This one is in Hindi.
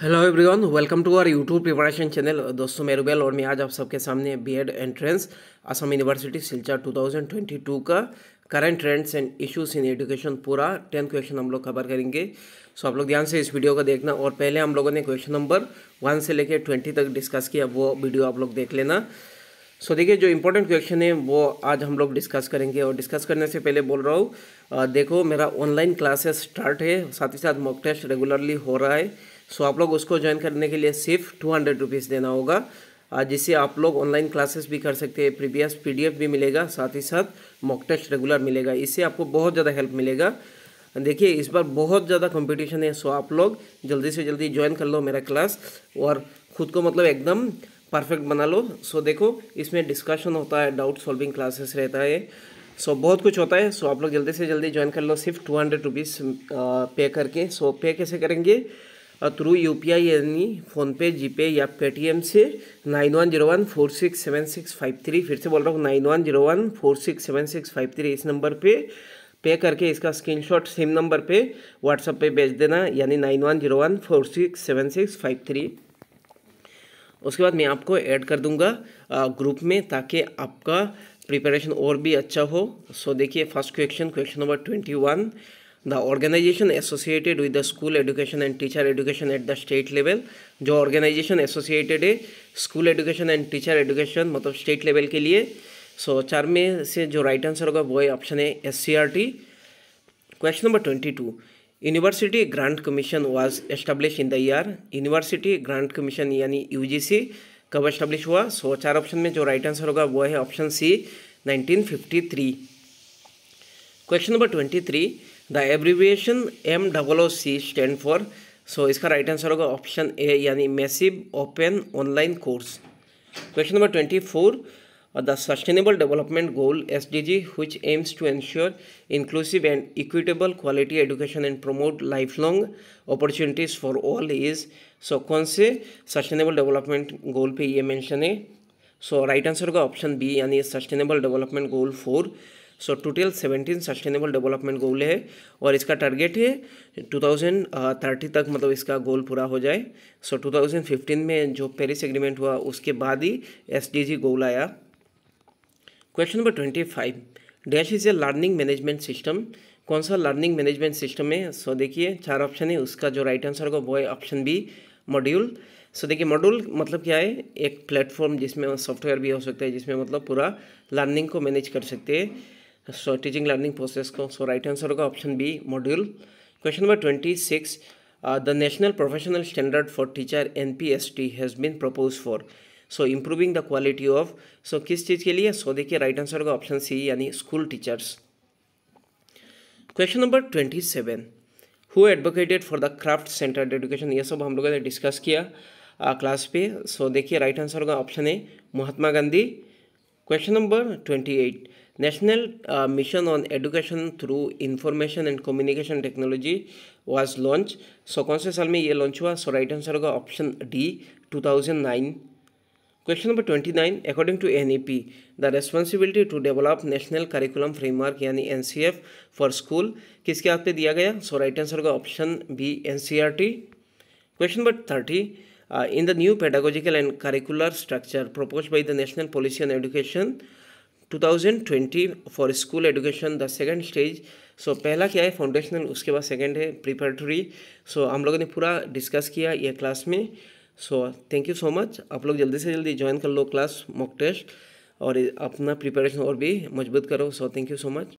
Hello everyone welcome to our YouTube preparation channel दोस्तों मैं रुबेल और मैं आज आप सबके सामने BEd entrance Assam university Silchar 2022 का current trends and issues in education पूरा टेन क्वेश्चन हम लोग कवर करेंगे सो आप लोग ध्यान से इस वीडियो को देखना और पहले हम लोगों ने क्वेश्चन नंबर वन से लेकर ट्वेंटी तक डिस्कस किया वो वीडियो आप लोग देख लेना सो so, देखिए जो इंपॉर्टेंट क्वेश्चन है वो आज हम लोग डिस्कस करेंगे और डिस्कस करने से पहले बोल रहा हूँ देखो मेरा ऑनलाइन क्लासेस स्टार्ट है साथ ही साथ मॉक टेस्ट रेगुलरली हो रहा है सो आप लोग उसको ज्वाइन करने के लिए सिर्फ टू हंड्रेड रुपीज़ देना होगा जिससे आप लोग ऑनलाइन क्लासेस भी कर सकते हैं प्रीवियस पीडीएफ भी मिलेगा साथ ही साथ मॉक टेस्ट रेगुलर मिलेगा इससे आपको बहुत ज़्यादा हेल्प मिलेगा देखिए इस बार बहुत ज़्यादा कंपटीशन है सो आप लोग जल्दी से जल्दी ज्वाइन कर लो मेरा क्लास और खुद को मतलब एकदम परफेक्ट बना लो सो देखो इसमें डिस्कशन होता है डाउट सॉल्विंग क्लासेस रहता है सो बहुत कुछ होता है सो आप लोग जल्दी से जल्दी ज्वाइन कर लो सिर्फ टू हंड्रेड रुपीज़ पे करके सो पे कैसे करेंगे थ्रू यू पी आई यानी फ़ोनपे जीपे या पेटीएम से nine one zero one four six seven six five three फिर से बोल रहा हूँ nine one zero one four six seven six five three इस नंबर पे पे करके इसका स्क्रीनशॉट सेम नंबर पे व्हाट्सअप पे भेज देना यानी nine one zero one four six seven six five three उसके बाद मैं आपको ऐड कर दूंगा ग्रुप में ताकि आपका प्रिपरेशन और भी अच्छा हो सो देखिए first question question number twenty one the organization associated with the school education and teacher education at the state level जो ऑर्गेनाइजेशन एसोसिएटेड है school education and teacher education मतलब स्टेट लेवल के लिए सो so, चार में से जो राइट आंसर होगा वो है ऑप्शन है S C R T question number twenty two university grant commission was establish in the year university grant commission यानी यू जी सी कब एस्टेब्लिश हुआ सो so, चार ऑप्शन में जो राइट आंसर होगा वो है option C nineteen fifty three question number twenty three the abbreviation M double O C stand for so इसका राइट आंसर होगा ऑप्शन ए यानी massive open online course question number twenty four the sustainable development goal S D G which aims to ensure inclusive and equitable quality education and promote life long opportunities for all is so कौन से सस्टेनेबल डेवलपमेंट गोल पे ये मैंशन है सो राइट आंसर होगा ऑप्शन बी यानी sustainable development goal four so total seventeen sustainable development goal है और इसका टारगेट है टू थाउजेंड थर्टी तक मतलब इसका गोल पूरा हो जाए सो टू थाउजेंड फिफ्टीन में जो पेरिस एग्रीमेंट हुआ उसके बाद ही एस डी जी गोल आया question number twenty five dash is a learning management system कौन सा लर्निंग मैनेजमेंट सिस्टम है सो देखिए चार ऑप्शन है उसका जो राइट आंसर होगा वो है ऑप्शन बी मॉड्यूल सो देखिए मॉड्यूल मतलब क्या है एक प्लेटफॉर्म जिसमें सॉफ्टवेयर भी हो सकता है जिसमें मतलब पूरा लर्निंग को मैनेज कर सकते हैं सो टीचिंग लर्निंग प्रोसेस को सो राइट आंसर होगा option B module question number twenty six the national professional standard for teacher N P S T has been propose for so improving the quality of so किस चीज़ के लिए सो देखिए राइट आंसर होगा ऑप्शन सी यानी school teachers question number twenty seven who advocated for the craft centred education ये सब हम लोगों ने डिस्कस किया आ, uh, क्लास पे सो देखिए राइट आंसर होगा option A Mahatma Gandhi question number twenty eight National uh, Mission on Education through Information and Communication Technology was launched. So कौन से साल में ये लॉन्च हुआ सो राइट आंसर होगा option D 2009 question number 29 according to NEP the responsibility to develop national curriculum framework यानी एफ फॉर स्कूल किसके हाथ पे दिया गया सो राइट आंसर होगा option B T question number thirty in the new pedagogical and curricular structure propose by the national policy on education 2020 for school education the second stage so पहला क्या है फाउंडेशनल उसके बाद सेकंड है प्रिपरेटरी सो so, हम लोगों ने पूरा डिस्कस किया ये क्लास में so thank you so much आप लोग जल्दी से जल्दी ज्वाइन कर लो क्लास मॉक टेस्ट और अपना प्रिपरेशन और भी मजबूत करो so thank you so much